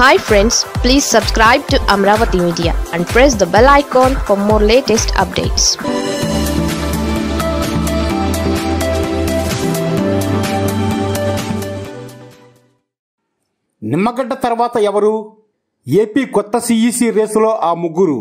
hi friends please subscribe to Amaravati media and press the bell icon for more latest updates Nimmagadda తర్వాత ఎవరు AP కొత్త CEC e రేసులో ఆ ముగ్గురు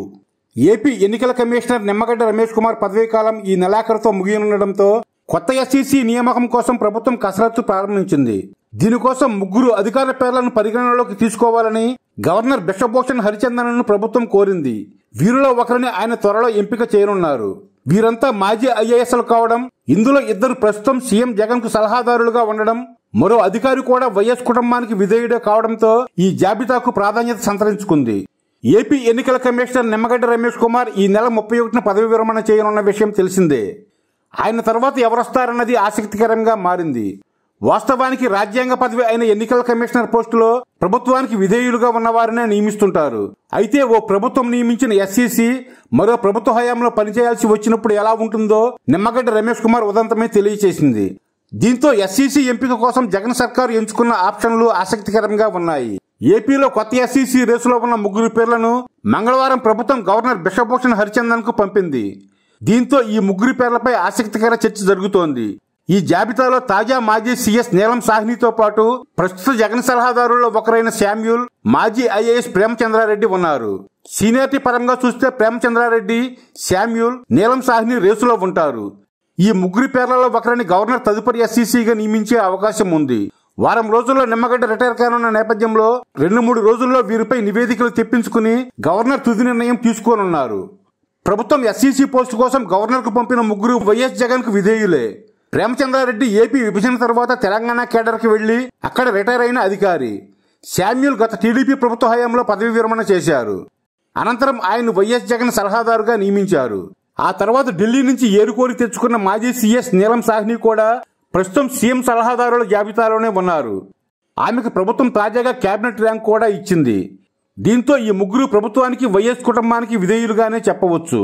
ఏపీ ఎన్నికల కమిషనర్ నిమ్మగడ్డ రమేష్ కుమార్ పదవీకాలం ఈ నెలాఖరుతో ముగియనుండటంతో కొత్త ఎస్ఈసీ e నియామకం కోసం ప్రభుత్వం కసరత్తు ప్రారంభించింది దీనికోసం ముగ్గురు అధికార పేర్లను పరిగణనలోకి తీసుకోవాలని గవర్నర్ బిశ్వభూషణ్ హరిచందన్ను ప్రభుత్వం కోరింది వీరిలో ఒకరిని ఆయన త్వరలో ఎంపిక చేయనున్నారు వీరంతా మాజీ ఐఏఎస్లు కావడం ఇందులో ఇద్దరు ప్రస్తుతం సీఎం జగన్ కు సలహాదారులుగా ఉండడం మరో అధికారి కూడా వైఎస్ కుటుంబానికి విధేయుడే కావడంతో ఈ జాబితాకు ప్రాధాన్యత సంతరించుకుంది ఏపీ ఎన్నికల కమిషనర్ నిమ్మగడ్డ రమేష్ కుమార్ ఈ నెల ముప్పై ఒకటిన పదవి విరమణ చేయనున్న విషయం తెలిసిందే ఆయన తర్వాత ఎవరొస్తారన్నది ఆసక్తికరంగా మారింది వాస్తవానికి రాజ్యాంగ పదవి అయిన ఎన్నికల కమిషనర్ పోస్టులో ప్రభుత్వానికి విధేయులుగా ఉన్నవారినే నియమిస్తుంటారు అయితే ఓ ప్రభుత్వం నియమించిన ఎస్సీసీ మరో ప్రభుత్వ హయాంలో పనిచేయాల్సి వచ్చినప్పుడు ఎలా ఉంటుందో నిమ్మగడ్డ రమేష్ కుమార్ ఉదంతమే తెలియచేసింది దీంతో ఎస్సీసీ ఎంపిక కోసం జగన్ సర్కారు ఎంచుకున్న ఆప్షన్లు ఆసక్తికరంగా ఉన్నాయి ఏపీలో కొత్త ఎస్సీసీ రేసులో ఉన్న ముగ్గురు పేర్లను మంగళవారం ప్రభుత్వం గవర్నర్ బిశ్వభూషణ్ హరిచందన్ కు పంపింది దీంతో ఈ ముగ్గురు పేర్లపై ఆసక్తికర చర్చ జరుగుతోంది ఈ జాబితాలో తాజా మాజీ సీఎస్ నీలం సాహ్నితో పాటు ప్రస్తుత జగన్ సలహాదారుల్లో ఒకరైన శామ్యూల్ మాజీ ఐఏఎస్ ప్రేమచంద్రారెడ్డి ఉన్నారు సీనియారిటీ పరంగా చూస్తే ప్రేమచంద్రారెడ్డి శామ్యూల్ నీలం సాహ్ని రేసులో ఉంటారు ఈ ముగ్గురి పేర్లలో ఒకరిని గవర్నర్ తదుపరి ఎస్సీసీగా నియమించే అవకాశం ఉంది వారం రోజుల్లో నిమ్మగడ్డ రిటైర్ కానున్న నేపథ్యంలో రెండు మూడు రోజుల్లో వీరిపై నివేదికలు తెప్పించుకుని గవర్నర్ తుది నిర్ణయం తీసుకోనున్నారు ప్రభుత్వం ఎస్సీసీ పోస్టు కోసం గవర్నర్కు పంపిన ముగ్గురు వైఎస్ జగన్కు విధేయులే ప్రేమచంద్రారెడ్డి ఏపీ విభజన తర్వాత తెలంగాణ కేడర్కి వెళ్లి అక్కడ రిటైర్ అయిన అధికారి శామ్యుల్ గత టీడీపీ ప్రభుత్వ హయాంలో పదవి విరమణ చేశారు అనంతరం ఆయన వైఎస్ జగన్ సలహాదారుగా నియమించారు ఆ తర్వాత ఢిల్లీ నుంచి ఏరుకోరి తెచ్చుకున్న మాజీ సీఎస్ నీలం సాహ్ని కూడా ప్రస్తుతం సీఎం సలహాదారుల జాబితాలోనే ఉన్నారు ఆమెకు ప్రభుత్వం తాజాగా కేబినెట్ ర్యాంక్ కూడా ఇచ్చింది దీంతో ఈ ముగ్గురు ప్రభుత్వానికి వైఎస్ కుటుంబానికి విధేయులుగానే చెప్పవచ్చు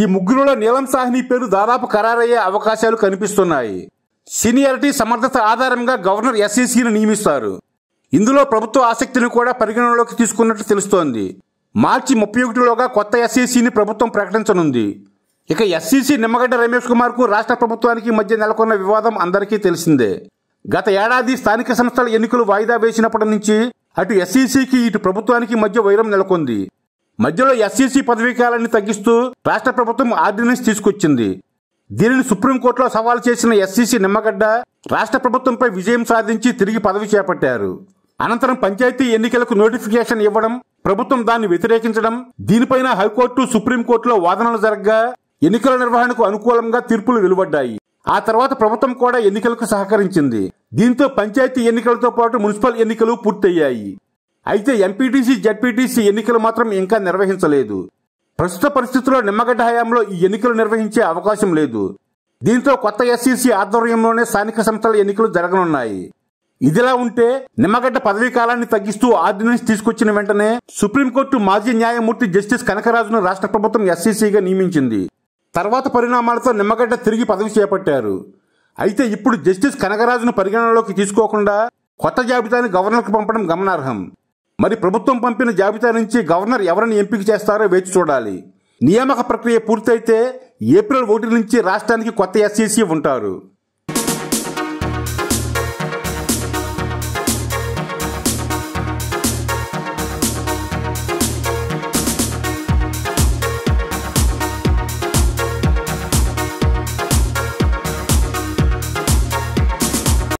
ఈ ముగ్గురులో నీలం సాహ్ని పేరు దాదాపు ఖరారయ్యే అవకాశాలు కనిపిస్తున్నాయి సీనియారిటీ సమర్థత ఆధారంగా గవర్నర్ ఎస్ఈసీని నియమిస్తారు ఇందులో ప్రభుత్వ ఆసక్తిని కూడా పరిగణనలోకి తీసుకున్నట్లు తెలుస్తోంది మార్చి ముప్పై ఒకటిలోగా కొత్త ఎస్ఈసీని ప్రభుత్వం ప్రకటించనుంది ఇక ఎస్సీసీ నిమ్మగడ్డ రమేష్ కుమార్ కు రాష్ట్ర ప్రభుత్వానికి మధ్య నెలకొన్న వివాదం అందరికీ తెలిసిందే గత ఏడాది స్థానిక సంస్థల ఎన్నికలు వాయిదా వేసినప్పటి నుంచి అటు ఎస్సీసీకి ఇటు ప్రభుత్వానికి మధ్య వైరం నెలకొంది మధ్యలో ఎస్సీసీ పదవీకాలాన్ని తగ్గిస్తూ రాష్ట్ర ప్రభుత్వం ఆర్డినెన్స్ తీసుకొచ్చింది దీనిని సుప్రీంకోర్టులో సవాల్ చేసిన ఎస్సీసీ నిమ్మగడ్డ రాష్ట్ర ప్రభుత్వంపై విజయం సాధించి తిరిగి పదవి చేపట్టారు అనంతరం పంచాయతీ ఎన్నికలకు నోటిఫికేషన్ ఇవ్వడం ప్రభుత్వం దాన్ని వ్యతిరేకించడం దీనిపైన హైకోర్టు సుప్రీంకోర్టులో వాదనలు జరగగా ఎన్నికల నిర్వహణకు అనుకూలంగా తీర్పులు వెలువడ్డాయి ఆ తర్వాత ప్రభుత్వం కూడా ఎన్నికలకు సహకరించింది దీంతో పంచాయతీ ఎన్నికలతో పాటు మున్సిపల్ ఎన్నికలు పూర్తయ్యాయి అయితే ఎంపీటీసీ జడ్పీటీసీ ఎన్నికలు మాత్రం ఇంకా నిర్వహించలేదు ప్రస్తుత పరిస్థితుల్లో నిమ్మగడ్డ హయాంలో ఈ ఎన్నికలు నిర్వహించే అవకాశం లేదు దీంతో కొత్త ఎస్సీసీ ఆధ్వర్యంలోనే స్థానిక సంస్థల ఎన్నికలు జరగనున్నాయి ఇదిలా ఉంటే నిమ్మగడ్డ పదవీ కాలాన్ని తగ్గిస్తూ ఆర్డినెన్స్ తీసుకొచ్చిన వెంటనే సుప్రీంకోర్టు మాజీ న్యాయమూర్తి జస్టిస్ కనకరాజును రాష్ట్ర ప్రభుత్వం ఎస్సీసీగా నియమించింది తర్వాత పరిణామాలతో నిమ్మగడ్డ తిరిగి పదవి చేపట్టారు అయితే ఇప్పుడు జస్టిస్ కనకరాజును పరిగణనలోకి తీసుకోకుండా కొత్త జాబితాను గవర్నర్కు పంపడం గమనార్హం మరి ప్రభుత్వం పంపిన జాబితా నుంచి గవర్నర్ ఎవరిని ఎంపిక చేస్తారో వేచి చూడాలి నియామక ప్రక్రియ పూర్తయితే ఏప్రిల్ ఒకటి నుంచి రాష్ట్రానికి కొత్త ఎస్ఈసీ ఉంటారు